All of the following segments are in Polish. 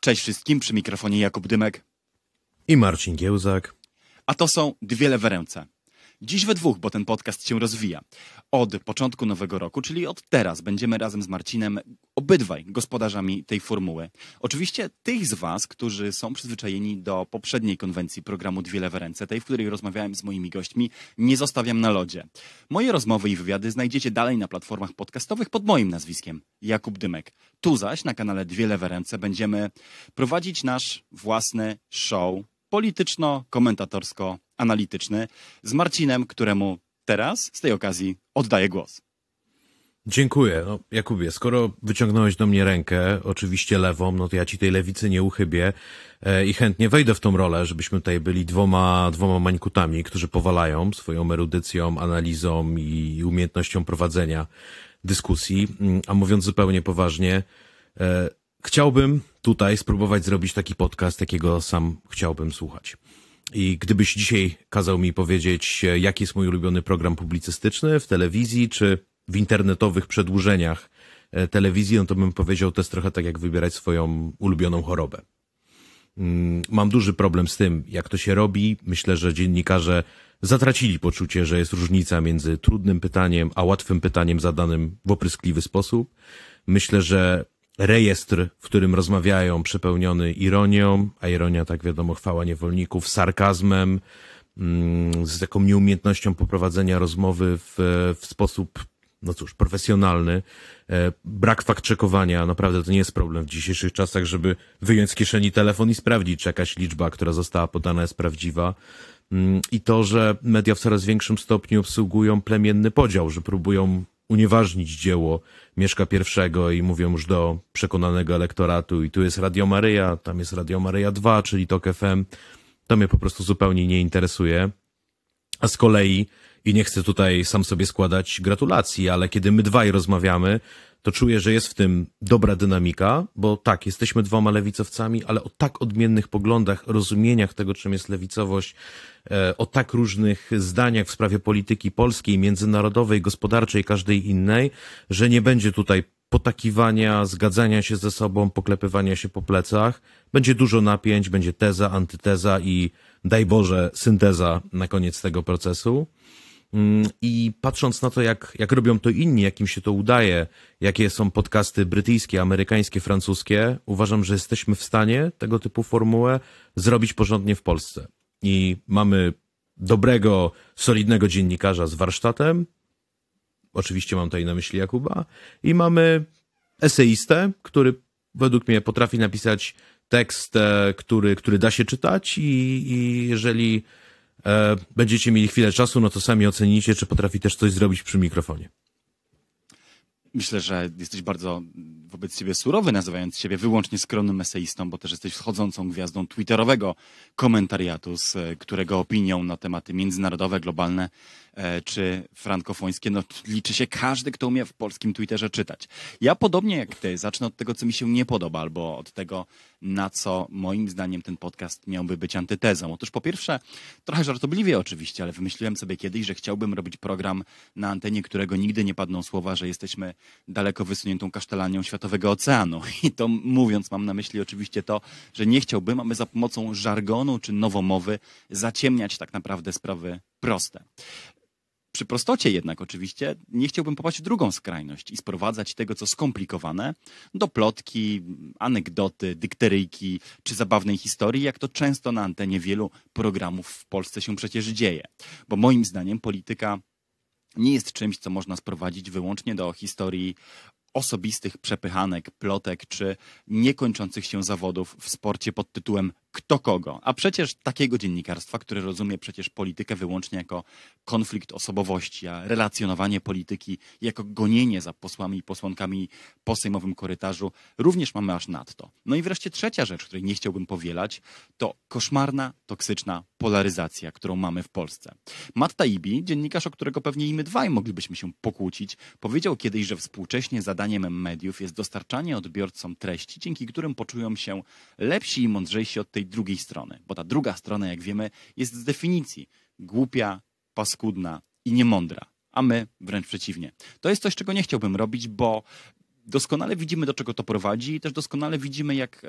Cześć wszystkim, przy mikrofonie Jakub Dymek i Marcin Giełzak. A to są Dwie Lewe Ręce. Dziś we dwóch, bo ten podcast się rozwija. Od początku nowego roku, czyli od teraz, będziemy razem z Marcinem obydwaj gospodarzami tej formuły. Oczywiście tych z Was, którzy są przyzwyczajeni do poprzedniej konwencji programu Dwie Lewe Ręce, tej, w której rozmawiałem z moimi gośćmi, nie zostawiam na lodzie. Moje rozmowy i wywiady znajdziecie dalej na platformach podcastowych pod moim nazwiskiem, Jakub Dymek. Tu zaś na kanale Dwie Lewe Ręce będziemy prowadzić nasz własny show polityczno-komentatorsko analityczny z Marcinem, któremu teraz z tej okazji oddaję głos. Dziękuję. No, Jakubie, skoro wyciągnąłeś do mnie rękę, oczywiście lewą, no to ja ci tej lewicy nie uchybię e, i chętnie wejdę w tą rolę, żebyśmy tutaj byli dwoma, dwoma mańkutami, którzy powalają swoją erudycją, analizą i umiejętnością prowadzenia dyskusji. Mm, a mówiąc zupełnie poważnie, e, chciałbym tutaj spróbować zrobić taki podcast, jakiego sam chciałbym słuchać. I gdybyś dzisiaj kazał mi powiedzieć, e, jaki jest mój ulubiony program publicystyczny w telewizji czy w internetowych przedłużeniach e, telewizji, no to bym powiedział, to jest trochę tak jak wybierać swoją ulubioną chorobę. Mm, mam duży problem z tym, jak to się robi. Myślę, że dziennikarze zatracili poczucie, że jest różnica między trudnym pytaniem a łatwym pytaniem zadanym w opryskliwy sposób. Myślę, że rejestr, w którym rozmawiają, przepełniony ironią, a ironia, tak wiadomo, chwała niewolników, sarkazmem, mm, z taką nieumiejętnością poprowadzenia rozmowy w, w sposób, no cóż, profesjonalny. E, brak faktczekowania, naprawdę to nie jest problem w dzisiejszych czasach, żeby wyjąć z kieszeni telefon i sprawdzić, czy jakaś liczba, która została podana, jest prawdziwa. Mm, I to, że media w coraz większym stopniu obsługują plemienny podział, że próbują unieważnić dzieło Mieszka I i mówią już do przekonanego elektoratu i tu jest Radio Maryja, tam jest Radio Maryja 2, czyli TOK FM. To mnie po prostu zupełnie nie interesuje. A z kolei i nie chcę tutaj sam sobie składać gratulacji, ale kiedy my dwaj rozmawiamy, to czuję, że jest w tym dobra dynamika, bo tak, jesteśmy dwoma lewicowcami, ale o tak odmiennych poglądach, rozumieniach tego, czym jest lewicowość, e, o tak różnych zdaniach w sprawie polityki polskiej, międzynarodowej, gospodarczej, każdej innej, że nie będzie tutaj potakiwania, zgadzania się ze sobą, poklepywania się po plecach. Będzie dużo napięć, będzie teza, antyteza i daj Boże, synteza na koniec tego procesu. Mm, I patrząc na to, jak, jak robią to inni, jak im się to udaje, jakie są podcasty brytyjskie, amerykańskie, francuskie, uważam, że jesteśmy w stanie tego typu formułę zrobić porządnie w Polsce. I mamy dobrego, solidnego dziennikarza z warsztatem. Oczywiście mam tutaj na myśli Jakuba. I mamy eseistę, który według mnie potrafi napisać tekst, e, który, który da się czytać i, i jeżeli e, będziecie mieli chwilę czasu, no to sami ocenicie, czy potrafi też coś zrobić przy mikrofonie. Myślę, że jesteś bardzo wobec siebie surowy, nazywając siebie wyłącznie skromnym eseistą, bo też jesteś wschodzącą gwiazdą twitterowego komentariatu, z e, którego opinią na tematy międzynarodowe, globalne e, czy frankofońskie, no liczy się każdy, kto umie w polskim Twitterze czytać. Ja podobnie jak ty, zacznę od tego, co mi się nie podoba, albo od tego, na co moim zdaniem ten podcast miałby być antytezą. Otóż po pierwsze, trochę żartobliwie oczywiście, ale wymyśliłem sobie kiedyś, że chciałbym robić program na antenie, którego nigdy nie padną słowa, że jesteśmy daleko wysuniętą kasztelanią świata Światowego Oceanu. I to mówiąc mam na myśli oczywiście to, że nie chciałbym, aby za pomocą żargonu czy nowomowy zaciemniać tak naprawdę sprawy proste. Przy prostocie jednak oczywiście nie chciałbym popaść w drugą skrajność i sprowadzać tego, co skomplikowane, do plotki, anegdoty, dykteryjki czy zabawnej historii, jak to często na antenie wielu programów w Polsce się przecież dzieje. Bo moim zdaniem polityka nie jest czymś, co można sprowadzić wyłącznie do historii osobistych przepychanek, plotek czy niekończących się zawodów w sporcie pod tytułem kto kogo. A przecież takiego dziennikarstwa, które rozumie przecież politykę wyłącznie jako konflikt osobowości, a relacjonowanie polityki jako gonienie za posłami i posłankami po sejmowym korytarzu, również mamy aż nadto. No i wreszcie trzecia rzecz, której nie chciałbym powielać, to koszmarna, toksyczna polaryzacja, którą mamy w Polsce. Matt Taibbi, dziennikarz, o którego pewnie i my dwaj moglibyśmy się pokłócić, powiedział kiedyś, że współcześnie zadaniem mediów jest dostarczanie odbiorcom treści, dzięki którym poczują się lepsi i mądrzejsi od tej tej drugiej strony. Bo ta druga strona, jak wiemy, jest z definicji głupia, paskudna i niemądra. A my wręcz przeciwnie. To jest coś, czego nie chciałbym robić, bo doskonale widzimy, do czego to prowadzi i też doskonale widzimy, jak e,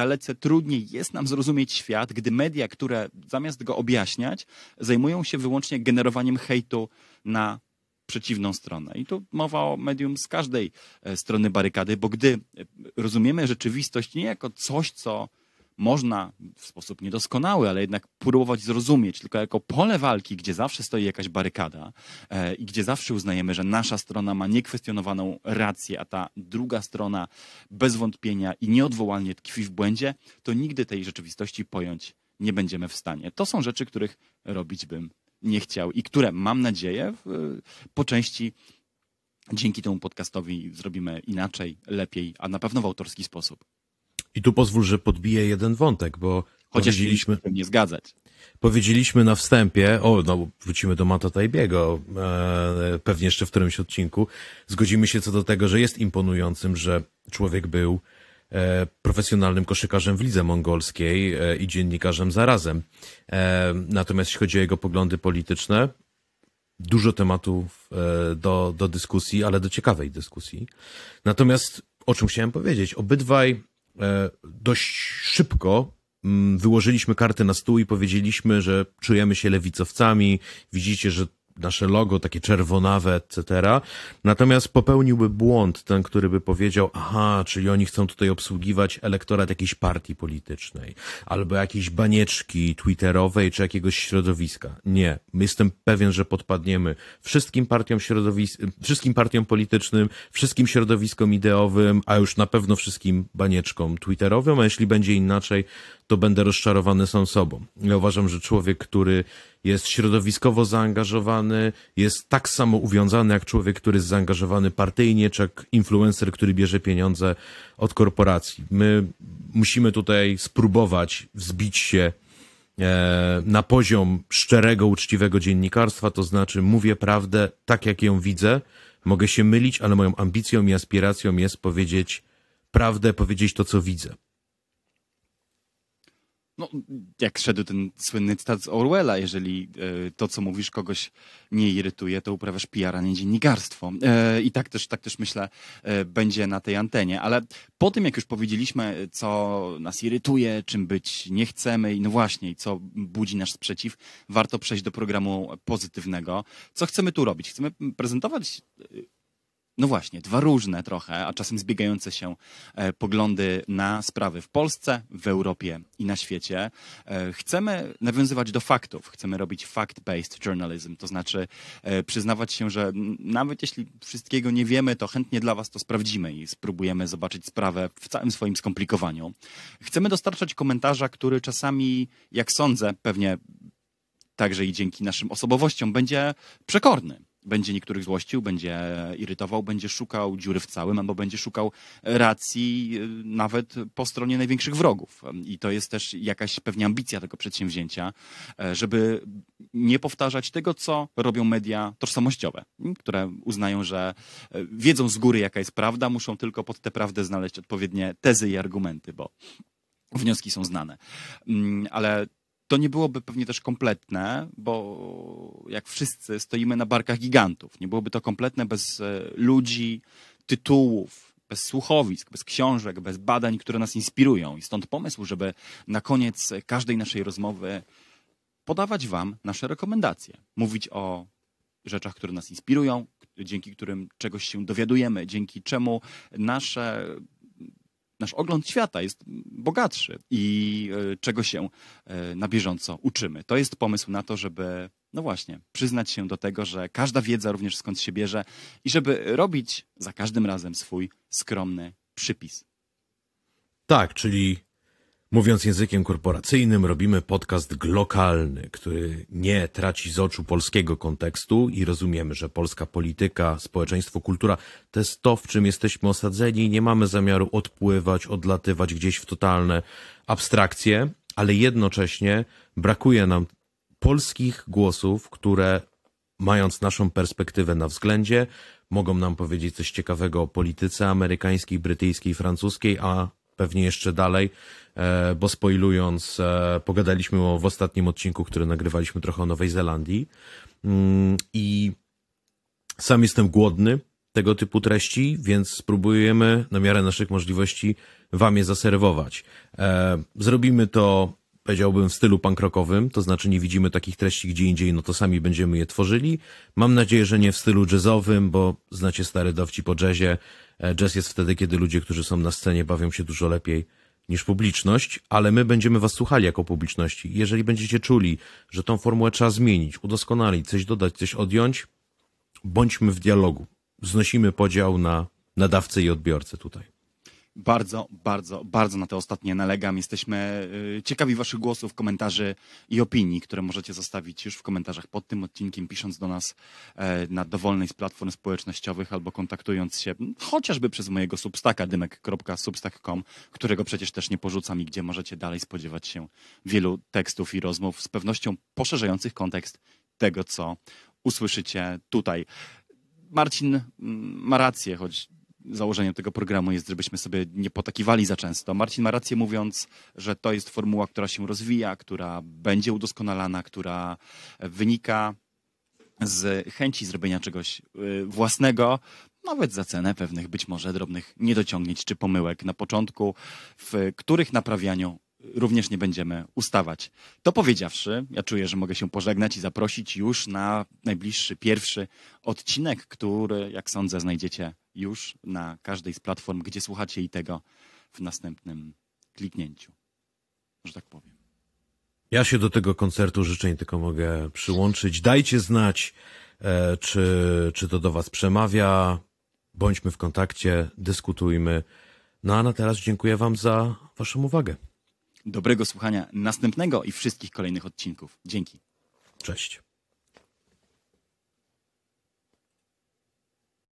dalece trudniej jest nam zrozumieć świat, gdy media, które zamiast go objaśniać, zajmują się wyłącznie generowaniem hejtu na przeciwną stronę. I tu mowa o medium z każdej e, strony barykady, bo gdy e, rozumiemy rzeczywistość nie jako coś, co można w sposób niedoskonały, ale jednak próbować zrozumieć, tylko jako pole walki, gdzie zawsze stoi jakaś barykada e, i gdzie zawsze uznajemy, że nasza strona ma niekwestionowaną rację, a ta druga strona bez wątpienia i nieodwołalnie tkwi w błędzie, to nigdy tej rzeczywistości pojąć nie będziemy w stanie. To są rzeczy, których robić bym nie chciał i które, mam nadzieję, w, po części dzięki temu podcastowi zrobimy inaczej, lepiej, a na pewno w autorski sposób. I tu pozwól, że podbiję jeden wątek, bo Chociaż powiedzieliśmy... się nie zgadzać. Powiedzieliśmy na wstępie, o, no wrócimy do Mata Tajbiego, e, pewnie jeszcze w którymś odcinku, zgodzimy się co do tego, że jest imponującym, że człowiek był e, profesjonalnym koszykarzem w lidze mongolskiej e, i dziennikarzem zarazem. E, natomiast jeśli chodzi o jego poglądy polityczne, dużo tematów e, do, do dyskusji, ale do ciekawej dyskusji. Natomiast o czym chciałem powiedzieć? Obydwaj E, dość szybko mm, wyłożyliśmy karty na stół i powiedzieliśmy, że czujemy się lewicowcami, widzicie, że nasze logo, takie czerwonawe, etc. Natomiast popełniłby błąd ten, który by powiedział, aha, czyli oni chcą tutaj obsługiwać elektorat jakiejś partii politycznej, albo jakiejś banieczki twitterowej, czy jakiegoś środowiska. Nie. Jestem pewien, że podpadniemy wszystkim partiom środowis wszystkim partiom politycznym, wszystkim środowiskom ideowym, a już na pewno wszystkim banieczkom twitterowym, a jeśli będzie inaczej, to będę rozczarowany sam sobą. Ja uważam, że człowiek, który jest środowiskowo zaangażowany, jest tak samo uwiązany jak człowiek, który jest zaangażowany partyjnie, czy jak influencer, który bierze pieniądze od korporacji. My musimy tutaj spróbować wzbić się e, na poziom szczerego, uczciwego dziennikarstwa, to znaczy mówię prawdę tak, jak ją widzę. Mogę się mylić, ale moją ambicją i aspiracją jest powiedzieć prawdę, powiedzieć to, co widzę. No, jak szedł ten słynny cytat z Orwella, jeżeli e, to, co mówisz, kogoś nie irytuje, to uprawiasz PR, a nie dziennikarstwo. E, I tak też, tak też myślę, e, będzie na tej antenie. Ale po tym, jak już powiedzieliśmy, co nas irytuje, czym być nie chcemy i no właśnie, i co budzi nasz sprzeciw, warto przejść do programu pozytywnego. Co chcemy tu robić? Chcemy prezentować e, no właśnie, dwa różne trochę, a czasem zbiegające się e, poglądy na sprawy w Polsce, w Europie i na świecie. E, chcemy nawiązywać do faktów, chcemy robić fact-based journalism, to znaczy e, przyznawać się, że nawet jeśli wszystkiego nie wiemy, to chętnie dla Was to sprawdzimy i spróbujemy zobaczyć sprawę w całym swoim skomplikowaniu. Chcemy dostarczać komentarza, który czasami, jak sądzę, pewnie także i dzięki naszym osobowościom, będzie przekorny będzie niektórych złościł, będzie irytował, będzie szukał dziury w całym, albo będzie szukał racji y, nawet po stronie największych wrogów. I to jest też jakaś pewnie ambicja tego przedsięwzięcia, e, żeby nie powtarzać tego, co robią media tożsamościowe, które uznają, że e, wiedzą z góry, jaka jest prawda, muszą tylko pod tę prawdę znaleźć odpowiednie tezy i argumenty, bo wnioski są znane. Mm, ale to nie byłoby pewnie też kompletne, bo jak wszyscy stoimy na barkach gigantów. Nie byłoby to kompletne bez e, ludzi, tytułów, bez słuchowisk, bez książek, bez badań, które nas inspirują. I stąd pomysł, żeby na koniec każdej naszej rozmowy podawać Wam nasze rekomendacje. Mówić o rzeczach, które nas inspirują, dzięki którym czegoś się dowiadujemy, dzięki czemu nasze nasz ogląd świata jest bogatszy i e, czego się e, na bieżąco uczymy. To jest pomysł na to, żeby, no właśnie, przyznać się do tego, że każda wiedza również skąd się bierze i żeby robić za każdym razem swój skromny przypis. Tak, czyli Mówiąc językiem korporacyjnym, robimy podcast glokalny, który nie traci z oczu polskiego kontekstu i rozumiemy, że polska polityka, społeczeństwo, kultura to jest to, w czym jesteśmy osadzeni. Nie mamy zamiaru odpływać, odlatywać gdzieś w totalne abstrakcje, ale jednocześnie brakuje nam polskich głosów, które mając naszą perspektywę na względzie, mogą nam powiedzieć coś ciekawego o polityce amerykańskiej, brytyjskiej, francuskiej, a pewnie jeszcze dalej, e, bo spoilując, e, pogadaliśmy o, w ostatnim odcinku, który nagrywaliśmy trochę o Nowej Zelandii mm, i sam jestem głodny tego typu treści, więc spróbujemy na miarę naszych możliwości wam je zaserwować. E, zrobimy to powiedziałbym, w stylu pankrokowym, to znaczy nie widzimy takich treści gdzie indziej, no to sami będziemy je tworzyli. Mam nadzieję, że nie w stylu jazzowym, bo znacie stary dowci po jazzie. E, jazz jest wtedy, kiedy ludzie, którzy są na scenie, bawią się dużo lepiej niż publiczność, ale my będziemy was słuchali jako publiczności. Jeżeli będziecie czuli, że tą formułę trzeba zmienić, udoskonalić, coś dodać, coś odjąć, bądźmy w dialogu. Znosimy podział na nadawcę i odbiorcę tutaj. Bardzo, bardzo, bardzo na te ostatnie nalegam. Jesteśmy y, ciekawi Waszych głosów, komentarzy i opinii, które możecie zostawić już w komentarzach pod tym odcinkiem, pisząc do nas e, na dowolnej z platform społecznościowych albo kontaktując się chociażby przez mojego substaka dymek.substak.com, którego przecież też nie porzucam i gdzie możecie dalej spodziewać się wielu tekstów i rozmów z pewnością poszerzających kontekst tego, co usłyszycie tutaj. Marcin mm, ma rację, choć założeniem tego programu jest, żebyśmy sobie nie potakiwali za często. Marcin ma rację mówiąc, że to jest formuła, która się rozwija, która będzie udoskonalana, która wynika z chęci zrobienia czegoś y, własnego, nawet za cenę pewnych być może drobnych niedociągnięć czy pomyłek na początku, w których naprawianiu również nie będziemy ustawać. To powiedziawszy, ja czuję, że mogę się pożegnać i zaprosić już na najbliższy pierwszy odcinek, który, jak sądzę, znajdziecie już na każdej z platform, gdzie słuchacie i tego w następnym kliknięciu. Może tak powiem. Ja się do tego koncertu życzeń tylko mogę przyłączyć. Dajcie znać, e, czy, czy to do Was przemawia. Bądźmy w kontakcie, dyskutujmy. No a na teraz dziękuję Wam za Waszą uwagę. Dobrego słuchania następnego i wszystkich kolejnych odcinków. Dzięki. Cześć.